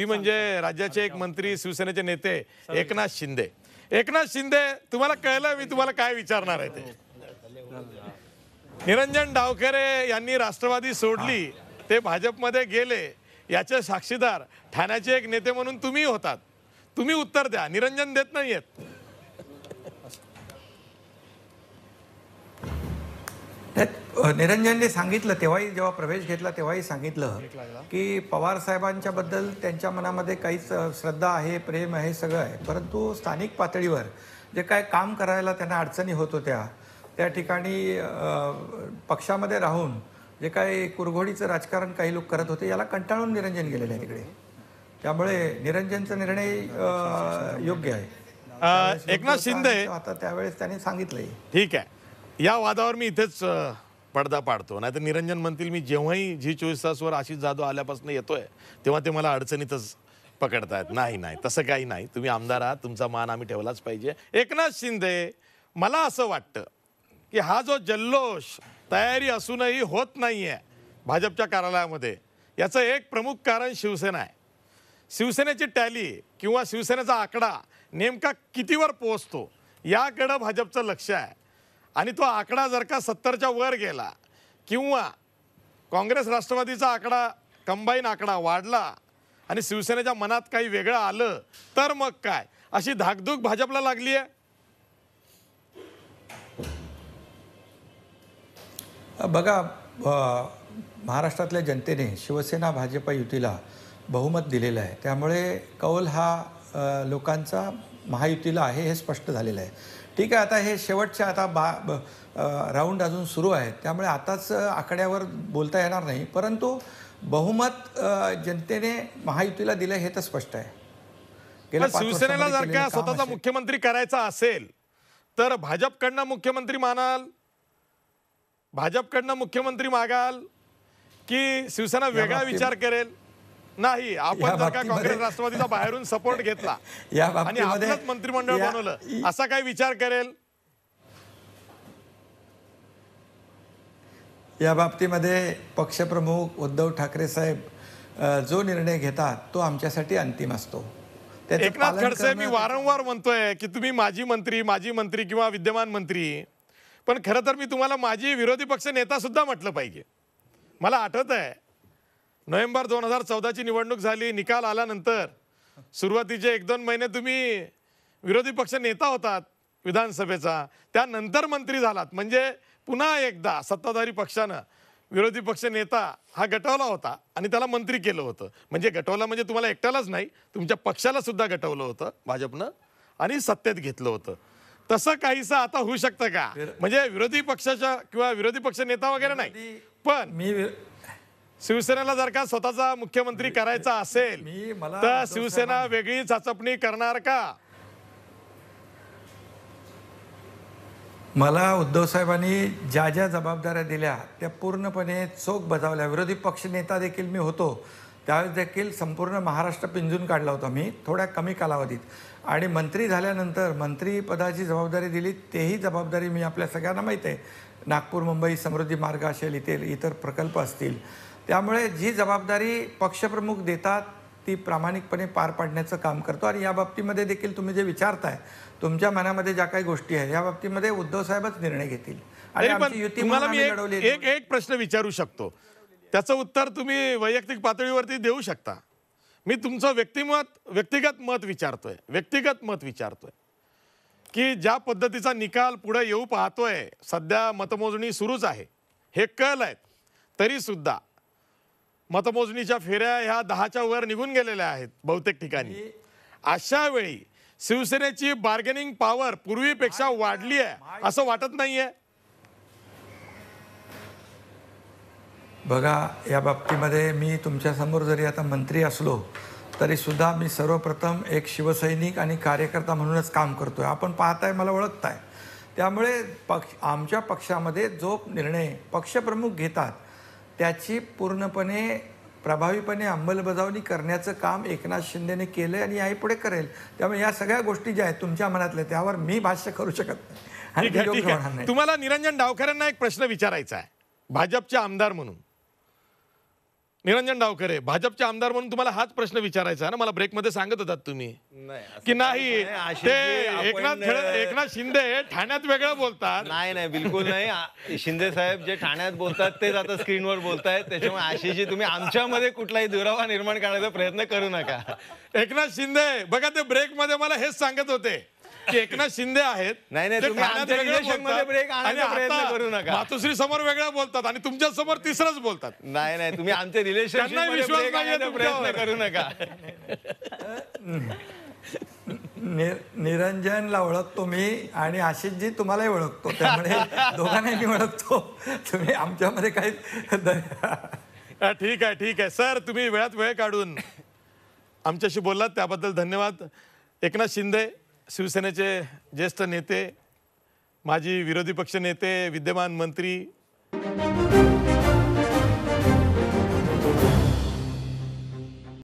ती म्हणजे राज्याचे एक मंत्री शिवसेनेचे नेते एकनाथ शिंदे एकनाथ शिंदे तुम्हाला कळलं मी तुम्हाला काय विचारणार आहे ते निरंजन डावखरे यांनी राष्ट्रवादी सोडली ते भाजपमध्ये गेले याचे साक्षीदार ठाण्याचे एक नेते म्हणून तुम्ही होतात तुम्ही उत्तर द्या निरंजन देत नाहीयेत त्यात निरंजनने सांगितलं तेव्हाही जेव्हा प्रवेश घेतला तेव्हाही सांगितलं की पवार साहेबांच्या बद्दल त्यांच्या मनामध्ये काहीच श्रद्धा आहे प्रेम आहे सगळं आहे परंतु स्थानिक पातळीवर जे काय काम करायला त्यांना अडचणी होत होत्या त्या ठिकाणी पक्षामध्ये राहून जे काय कुरघोडीचं राजकारण काही लोक करत होते याला कंटाळून निरंजन गेलेलं आहे तिकडे त्यामुळे निरंजनचा निर्णय योग्य आहे एकनाथ शिंदे आता त्यावेळेस त्यांनी सांगितलंय ठीक आहे या वादावर मी इथेच पडदा पाडतो नाहीतर निरंजन म्हणतील मी जेव्हाही झी चोवीस तासवर आशिष जाधव आल्यापासून येतोय तेव्हा ते मला अडचणीतच पकडतायत नाही नाही तसं काही नाही तुम्ही आमदार आहात तुमचा मान आम्ही ठेवलाच पाहिजे एकनाथ शिंदे मला असं वाटतं की हा जो जल्लोष तयारी असूनही होत नाही आहे भाजपच्या कार्यालयामध्ये याचं एक प्रमुख कारण शिवसेना आहे शिवसेनेची टॅली किंवा शिवसेनेचा आकडा नेमका कितीवर पोहोचतो याकडं भाजपचं लक्ष आहे आणि तो आकडा जर का सत्तरच्या वर गेला किंवा काँग्रेस राष्ट्रवादीचा आकडा कंबाईन आकडा वाढला आणि शिवसेनेच्या मनात काही वेगळं आलं तर मग काय अशी धाकधूक भाजपला लागली आहे बघा महाराष्ट्रातल्या जनतेने शिवसेना भाजप युतीला बहुमत दिलेलं आहे त्यामुळे कौल हा लोकांचा महायुतीला आहे हे स्पष्ट झालेलं आहे ठीक आहे आता हे शेवटच्या आता बा राऊंड अजून सुरू आहेत त्यामुळे आताच आकड्यावर बोलता येणार नाही परंतु बहुमत जनतेने महायुतीला दिलं हे तर स्पष्ट आहे शिवसेनेला जर का स्वतःचा मुख्यमंत्री करायचा असेल तर भाजपकडनं मुख्यमंत्री मानाल भाजपकडनं मुख्यमंत्री मागाल की शिवसेना वेगळा विचार करेल नाही आपण जर का काँग्रेस राष्ट्रवादीचा बाहेरून सपोर्ट घेतला आणि आपलंच मंत्रिमंडळ बनवलं असा काय विचार करेल या बाबतीमध्ये पक्षप्रमुख उद्धव ठाकरे साहेब जो निर्णय घेतात तो आमच्यासाठी अंतिम असतो एकनाथ खडसे मी वारंवार म्हणतोय की तुम्ही माजी मंत्री माजी मंत्री किंवा विद्यमान मंत्री पण खरं तर मी तुम्हाला माझी विरोधी पक्ष नेता सुद्धा म्हटलं पाहिजे मला आठवत आहे नोव्हेंबर दोन हजार चौदाची निवडणूक झाली निकाल आल्यानंतर सुरुवातीचे एक दोन महिने तुम्ही विरोधी पक्ष नेता होतात विधानसभेचा त्यानंतर मंत्री झालात म्हणजे पुन्हा एकदा सत्ताधारी पक्षानं विरोधी पक्ष नेता हा गटवला होता आणि त्याला मंत्री केलं होतं म्हणजे गटवला म्हणजे तुम्हाला एकट्यालाच नाही तुमच्या पक्षाला सुद्धा गटवलं होतं भाजपनं आणि सत्तेत घेतलं होतं तसं काहीस आता होऊ शकतं का म्हणजे विरोधी पक्षाच्या किंवा विरोधी पक्ष नेता वगैरे नाही पण मी शिवसेनेला जर का स्वतःचा मुख्यमंत्री करायचा असेल तर शिवसेना वेगळी चाचपणी करणार का मला उद्धव साहेबांनी ज्या ज्या जबाबदाऱ्या दिल्या त्या पूर्णपणे चोख बजावल्या विरोधी पक्षनेता देखील मी होतो त्यावेळेस देखील संपूर्ण महाराष्ट्र पिंजून काढला होता मी थोड्या कमी कालावधीत आणि मंत्री झाल्यानंतर मंत्रीपदाची जबाबदारी दिली तेही जबाबदारी मी आपल्या सगळ्यांना माहीत आहे नागपूर मुंबई समृद्धी मार्ग असेल इथे इतर प्रकल्प असतील त्यामुळे जी जबाबदारी पक्षप्रमुख देतात ती प्रामाणिकपणे पार पाडण्याचं काम करतो आणि या बाबतीमध्ये देखील तुम्ही जे विचारताय तुमच्या मनामध्ये ज्या काही गोष्टी आहेत या बाबतीमध्ये उद्धव साहेबच निर्णय घेतील आणि तुम्हाला मी एक एक प्रश्न विचारू शकतो त्याचं उत्तर तुम्ही वैयक्तिक पातळीवरती देऊ शकता मी तुमचं व्यक्तिमत व्यक्तिगत मत विचारतोय व्यक्तिगत मत विचारतोय की ज्या पद्धतीचा निकाल पुढे येऊ पाहतोय सध्या मतमोजणी सुरूच आहे हे कळलंय तरी सुद्धा मतमोजणीच्या फेऱ्या ह्या दहाच्या वर निघून गेलेल्या आहेत बहुतेक ठिकाणी अशा वेळी शिवसेनेची बार्गेनिंग पॉवर पूर्वीपेक्षा वाढली आहे असं वाटत नाहीये बघा या बाबतीमध्ये मी तुमच्या समोर जरी आता मंत्री असलो तरी सुद्धा मी सर्वप्रथम एक शिवसैनिक आणि कार्यकर्ता म्हणूनच काम करतोय आपण पाहताय मला ओळखताय त्यामुळे पक्ष आमच्या पक्षामध्ये जो निर्णय पक्षप्रमुख घेतात त्याची पूर्णपणे प्रभावीपणे अंमलबजावणी करण्याचं काम एकनाथ शिंदेने केलं आणि याही पुढे करेल त्यामुळे या सगळ्या गोष्टी ज्या आहेत तुमच्या मनातल्या त्यावर मी भाष्य करू शकत नाही आणि तुम्हाला निरंजन डावकरांना एक प्रश्न विचारायचा आहे भाजपचे आमदार म्हणून निरंजन डावकरे भाजपचे आमदार म्हणून तुम्हाला हाच प्रश्न विचारायचा ना मला ब्रेकमध्ये सांगत होतात तुम्ही की नाही ते एकनाथ एकनाथ शिंदे ठाण्यात वेगळं बोलतात नाही नाही बिलकुल नाही शिंदे साहेब जे ठाण्यात बोलतात तेच आता स्क्रीनवर बोलतायत त्याच्यामुळे आशिषजी तुम्ही आमच्यामध्ये कुठलाही दुरावा निर्माण करण्याचा प्रयत्न करू नका एकनाथ शिंदे बघा ते ब्रेकमध्ये मला हेच सांगत होते एकनाथ शिंदे आहेत नाही नाही प्रयत्न करू नका. मातोश्री समोर वेगळ्या बोलतात आणि तुमच्या समोर तिसरंच बोलतात नाही नाही तुम्ही आमचे रिलेशन विश्वास प्रयत्न करू नका निरंजनला ओळखतो मी आणि आशिषजी तुम्हालाही ओळखतो त्यामुळे दोघांनाही मी ओळखतो तुम्ही आमच्यामध्ये काही ठीक आहे ठीक आहे सर तुम्ही वेळात वेळ काढून आमच्याशी बोललात त्याबद्दल धन्यवाद एकनाथ शिंदे शिवसेनेचे ज्येष्ठ नेते माजी विरोधी पक्ष नेते, विद्यमान मंत्री